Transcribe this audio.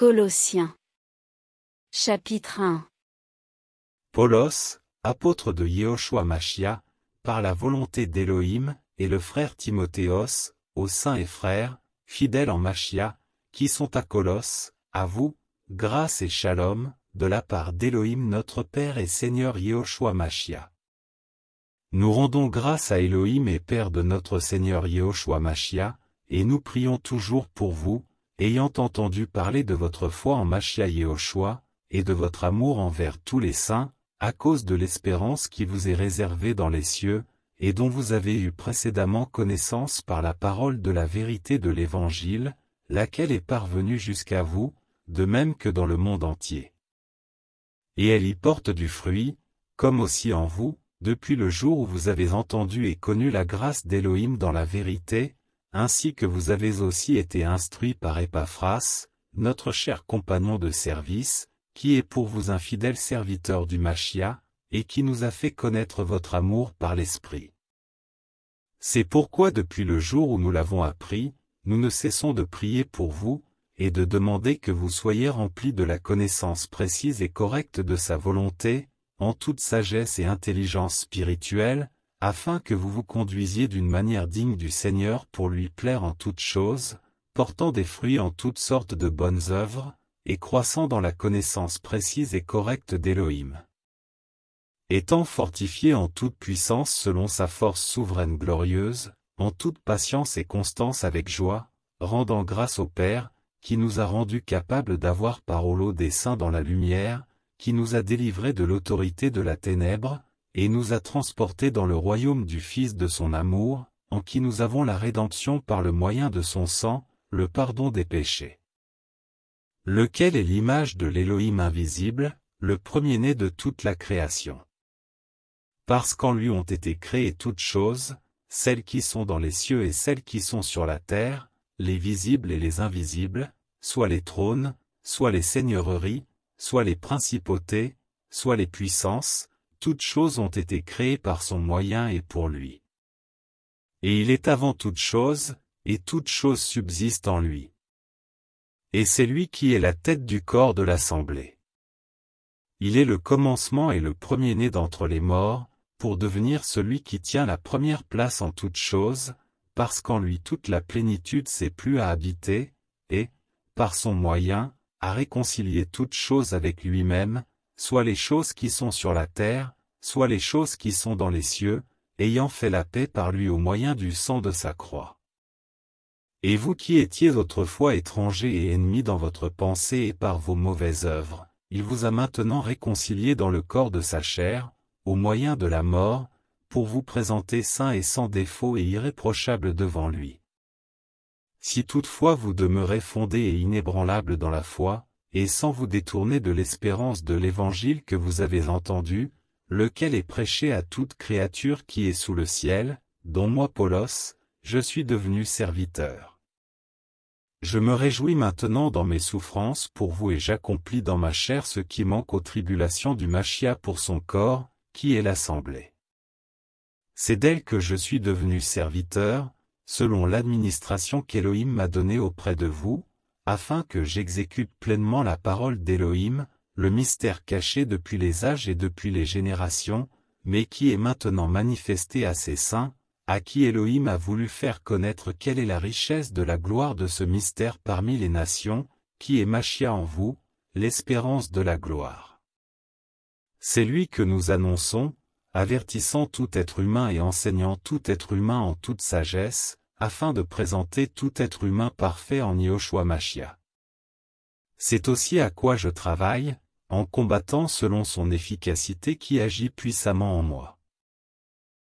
Colossiens. Chapitre 1 Polos, apôtre de Yehoshua Machia, par la volonté d'Élohim, et le frère Timothéos, aux saints et frères, fidèles en Machia, qui sont à Colosse, à vous, grâce et shalom, de la part d'Élohim notre Père et Seigneur Yehoshua Machia. Nous rendons grâce à Élohim et Père de notre Seigneur Yehoshua Machia, et nous prions toujours pour vous, ayant entendu parler de votre foi en Machia choix et de votre amour envers tous les saints, à cause de l'espérance qui vous est réservée dans les cieux, et dont vous avez eu précédemment connaissance par la parole de la vérité de l'Évangile, laquelle est parvenue jusqu'à vous, de même que dans le monde entier. Et elle y porte du fruit, comme aussi en vous, depuis le jour où vous avez entendu et connu la grâce d'Élohim dans la vérité, ainsi que vous avez aussi été instruit par Epaphras, notre cher compagnon de service, qui est pour vous un fidèle serviteur du Machia, et qui nous a fait connaître votre amour par l'Esprit. C'est pourquoi depuis le jour où nous l'avons appris, nous ne cessons de prier pour vous, et de demander que vous soyez remplis de la connaissance précise et correcte de sa volonté, en toute sagesse et intelligence spirituelle, afin que vous vous conduisiez d'une manière digne du Seigneur pour lui plaire en toutes choses, portant des fruits en toutes sortes de bonnes œuvres, et croissant dans la connaissance précise et correcte d'Élohim. Étant fortifié en toute puissance selon sa force souveraine glorieuse, en toute patience et constance avec joie, rendant grâce au Père, qui nous a rendus capables d'avoir par des saints dans la lumière, qui nous a délivrés de l'autorité de la ténèbre, et nous a transportés dans le royaume du Fils de son amour, en qui nous avons la rédemption par le moyen de son sang, le pardon des péchés. Lequel est l'image de l'Élohim invisible, le premier-né de toute la création. Parce qu'en lui ont été créées toutes choses, celles qui sont dans les cieux et celles qui sont sur la terre, les visibles et les invisibles, soit les trônes, soit les seigneureries, soit les principautés, soit les puissances, toutes choses ont été créées par son moyen et pour lui. Et il est avant toutes choses, et toutes choses subsistent en lui. Et c'est lui qui est la tête du corps de l'assemblée. Il est le commencement et le premier-né d'entre les morts, pour devenir celui qui tient la première place en toutes choses, parce qu'en lui toute la plénitude s'est plus à habiter, et, par son moyen, à réconcilier toutes choses avec lui-même, soit les choses qui sont sur la terre, soit les choses qui sont dans les cieux, ayant fait la paix par lui au moyen du sang de sa croix. Et vous qui étiez autrefois étrangers et ennemis dans votre pensée et par vos mauvaises œuvres, il vous a maintenant réconciliés dans le corps de sa chair, au moyen de la mort, pour vous présenter saints et sans défaut et irréprochables devant lui. Si toutefois vous demeurez fondé et inébranlable dans la foi, et sans vous détourner de l'espérance de l'évangile que vous avez entendu, lequel est prêché à toute créature qui est sous le ciel, dont moi Paulos, je suis devenu serviteur. Je me réjouis maintenant dans mes souffrances pour vous et j'accomplis dans ma chair ce qui manque aux tribulations du Machia pour son corps, qui est l'assemblée. C'est d'elle que je suis devenu serviteur, selon l'administration qu'Élohim m'a donnée auprès de vous, afin que j'exécute pleinement la parole d'Élohim, le mystère caché depuis les âges et depuis les générations, mais qui est maintenant manifesté à ses saints, à qui Élohim a voulu faire connaître quelle est la richesse de la gloire de ce mystère parmi les nations, qui est Machia en vous, l'espérance de la gloire. C'est lui que nous annonçons, avertissant tout être humain et enseignant tout être humain en toute sagesse, afin de présenter tout être humain parfait en Yoshua Machia. C'est aussi à quoi je travaille, en combattant selon son efficacité qui agit puissamment en moi.